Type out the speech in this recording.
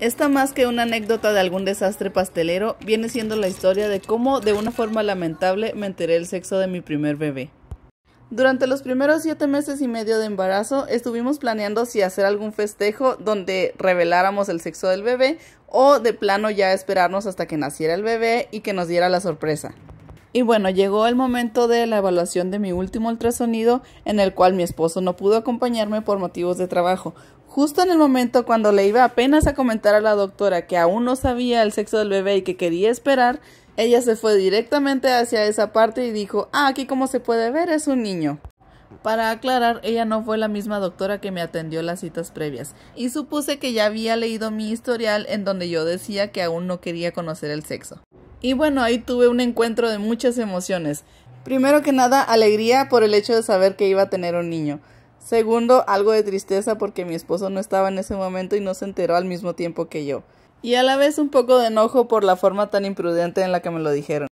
Esta más que una anécdota de algún desastre pastelero, viene siendo la historia de cómo de una forma lamentable me enteré el sexo de mi primer bebé. Durante los primeros siete meses y medio de embarazo estuvimos planeando si hacer algún festejo donde reveláramos el sexo del bebé o de plano ya esperarnos hasta que naciera el bebé y que nos diera la sorpresa. Y bueno, llegó el momento de la evaluación de mi último ultrasonido en el cual mi esposo no pudo acompañarme por motivos de trabajo. Justo en el momento cuando le iba apenas a comentar a la doctora que aún no sabía el sexo del bebé y que quería esperar, ella se fue directamente hacia esa parte y dijo, ah, aquí como se puede ver es un niño. Para aclarar, ella no fue la misma doctora que me atendió las citas previas, y supuse que ya había leído mi historial en donde yo decía que aún no quería conocer el sexo. Y bueno, ahí tuve un encuentro de muchas emociones. Primero que nada, alegría por el hecho de saber que iba a tener un niño. Segundo, algo de tristeza porque mi esposo no estaba en ese momento y no se enteró al mismo tiempo que yo. Y a la vez un poco de enojo por la forma tan imprudente en la que me lo dijeron.